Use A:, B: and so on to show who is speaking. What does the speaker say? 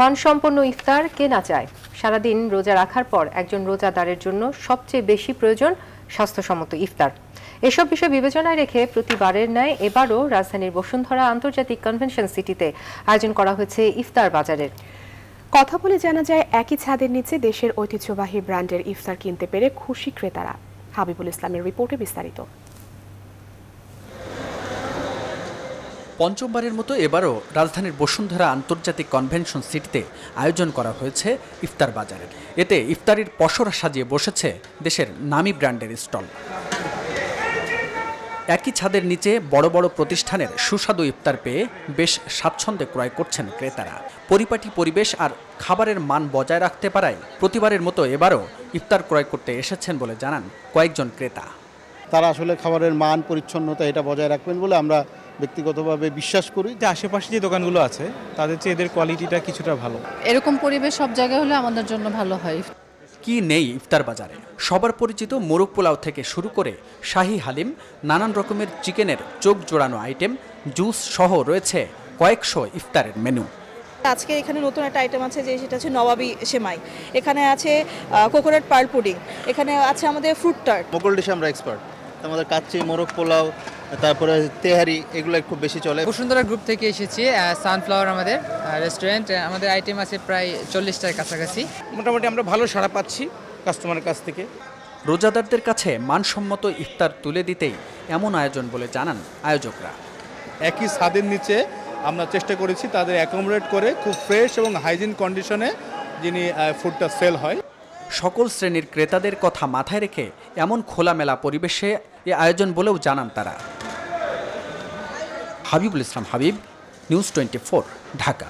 A: মানসম্পন্ন ইফতার কে না চায় সারাদিন রোজা রাখার পর একজন রোজাদারের জন্য সবচেয়ে বেশি প্রয়োজন স্বাস্থ্যসম্মত ইফতার এসব বিষয় বিবেচনায় রেখে প্রতিবারের ন্যায় এবারও রাজধানীর বসুন্ধরা আন্তর্জাতিক কনভেনশন সিটিতে আয়োজন করা হয়েছে ইফতার বাজারের কথা বলে জানা যায় একই ছাদের নিচে দেশের ঐতিহ্যবাহী ব্র্যান্ডের ইফতার কিনতে পেরে খুশি ক্রেতারা হাবিবুল ইসলামের রিপোর্টে বিস্তারিত
B: পঞ্চমবারের মতো এবারও রাজধানীর বসুন্ধরা আন্তর্জাতিক কনভেনশন সিটিতে আয়োজন করা হয়েছে ইফতার বাজারের এতে ইফতারির পসরা সাজিয়ে বসেছে দেশের নামি ব্র্যান্ডের স্টল একই ছাদের নিচে বড় বড় প্রতিষ্ঠানের সুস্বাদু ইফতার পেয়ে বেশ স্বাচ্ছন্দ্যে ক্রয় করছেন ক্রেতারা পরিপাটি পরিবেশ আর খাবারের মান বজায় রাখতে পারায় প্রতিবারের মতো এবারও ইফতার ক্রয় করতে এসেছেন বলে জানান কয়েকজন ক্রেতা তারা আসলে খাবারের মান পরিচ্ছন্নতা এটা বজায় রাখবেন বলে আমরা ব্যক্তিগতভাবে বিশ্বাস করি যে আশেপাশে যে দোকানগুলো আছে তাদের চেয়ে এদের কোয়ালিটিটা কিছুটা ভালো
A: এরকম পরিবেশ সব জায়গায় হলে আমাদের জন্য ভালো হয়
B: কি নেই ইফতার বাজারে সবার পরিচিত মোরগ পোলাও থেকে শুরু করে শাহী হালিম নানান রকমের চিকেনের চোখ জোড়ানো আইটেম জুস সহ রয়েছে কয়েকশো ইফতারের মেনু আজকে এখানে নতুন একটা আইটেম আছে যে সেটা হচ্ছে নবাবি সেমাই এখানে আছে কোকোনাট পার্ল পুডিং এখানে আছে আমাদের ফ্রুট টার্ট মোগল ডিশে আমরা এক্সপার্ট আমাদের কাচ্চি মোরগ পোলাও তারপরে
A: তেহারি এগুলো খুব বেশি চলে বসুন্ধরা গ্রুপ থেকে এসেছি সানফ্লাওয়ার আমাদের রেস্টুরেন্ট আমাদের আইটেম আছে প্রায় চল্লিশটার কাছাকাছি মোটামুটি আমরা ভালো সাড়া পাচ্ছি কাস্টমারের কাছ
B: থেকে রোজাদারদের কাছে মানসম্মত ইফতার তুলে দিতেই এমন আয়োজন বলে জানান আয়োজকরা একই স্বাদের নিচে আমরা চেষ্টা করেছি তাদের অ্যাকোমোডেট করে খুব ফ্রেশ এবং হাইজিন কন্ডিশনে যিনি ফুডটা সেল হয় সকল শ্রেণীর ক্রেতাদের কথা মাথায় রেখে এমন খোলামেলা পরিবেশে এ আয়োজন বলেও জানান তারা
A: হাবিবুল ইসলাম হাবিব নিউজ টোয়েন্টি ঢাকা